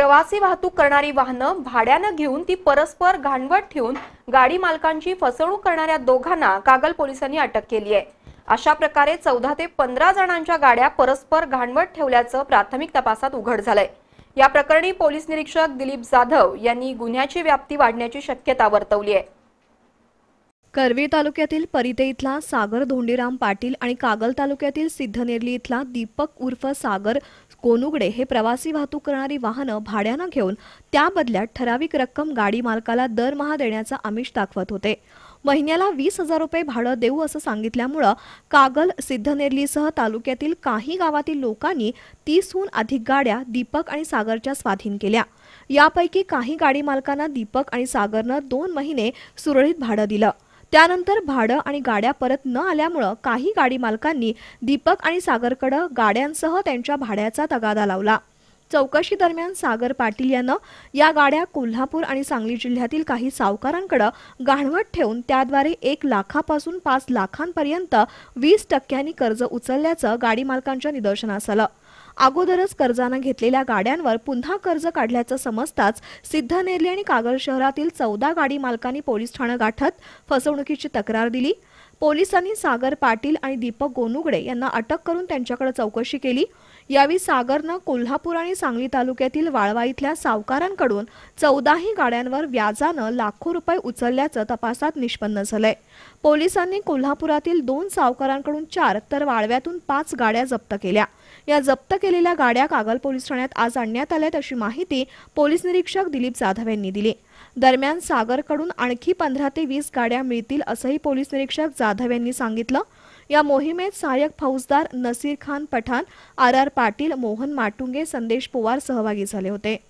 प्रवासी वाहतूक करणारी वाहनं भाड्यानं घेऊन ती परस्पर घाणवट ठेवून गाडी मालकांची फसवणूक करणाऱ्या दोघांना कागल पोलिसांनी अटक केली आहे अशा प्रकारे चौदा ते पंधरा जणांच्या गाड्या परस्पर घाणवट ठेवल्याचं प्राथमिक तपासात उघड झालंय या प्रकरणी पोलीस निरीक्षक दिलीप जाधव यांनी गुन्ह्याची व्याप्ती वाढण्याची शक्यता वर्तवली आहे करवी तालुक्यातील परिते इथला सागर धोंडीराम पाटील आणि कागल तालुक्यातील सिद्धनेरली इथला दीपक उर्फ सागर कोनुगडे हे प्रवासी वाहतूक करणारी वाहनं भाड्यानं घेऊन त्या बदल्यात ठराविक रक्कम गाडी मालकाला दरमहा देण्याचा आमिष दाखवत होते महिन्याला वीस हजार रुपये भाडं देऊ असं सांगितल्यामुळं कागल सिद्धनेरलीसह तालुक्यातील काही गावातील लोकांनी तीसहून अधिक गाड्या दीपक आणि सागरच्या स्वाधीन केल्या यापैकी काही गाडी मालकांना दीपक आणि सागरनं दोन महिने सुरळीत भाडं दिलं त्यानंतर भाडं आणि गाड्या परत न आल्यामुळं काही गाडी मालकांनी दीपक आणि सागरकडं गाड्यांसह त्यांच्या भाड्याचा तगादा लावला चौकशी दरम्यान सागर पाटील यानं या गाड्या कोल्हापूर आणि सांगली जिल्ह्यातील काही सावकारांकडे गाणवट ठेवून त्याद्वारे एक लाखापासून पाच लाखांपर्यंत वीस टक्क्यांनी कर्ज उचलल्याचं गाडी मालकांच्या निदर्शनास आलं अगोदरच कर्जानं घेतलेल्या गाड्यांवर पुन्हा कर्ज काढल्याचं समजताच सिद्धनेरली आणि कागल शहरातील चौदा गाडी मालकांनी पोलीस ठाणं गाठत फसवणुकीची तक्रार दिली पोलिसांनी सागर पाटील आणि दीपक गोनुगडे यांना अटक करून त्यांच्याकडे चौकशी केली यावेळी सागरनं कोल्हापूर आणि सांगली तालुक्यातील वाळवा इथल्या सावकारांकडून चौदाही गाड्यांवर व्याजानं लाखो रुपये उचलल्याचं तपासात निष्पन्न झालंय पोलिसांनी कोल्हापुरातील दोन सावकारांकडून चार तर वाळव्यातून पाच गाड्या जप्त केल्या या जप्त केलेल्या गाड्या कागल पोलीस ठाण्यात आज आणण्यात आल्यात अशी माहिती पोलीस निरीक्षक दिलीप जाधव यांनी दिली दरम्यान सागरकडून आणखी पंधरा ते वीस गाड्या मिळतील असंही पोलीस निरीक्षक जाधव यांनी सांगितलं या मोहिमेत सहाय्यक फौजदार नसीर खान पठाण आर आर पाटील मोहन माटुंगे संदेश पोवार सहभागी झाले होते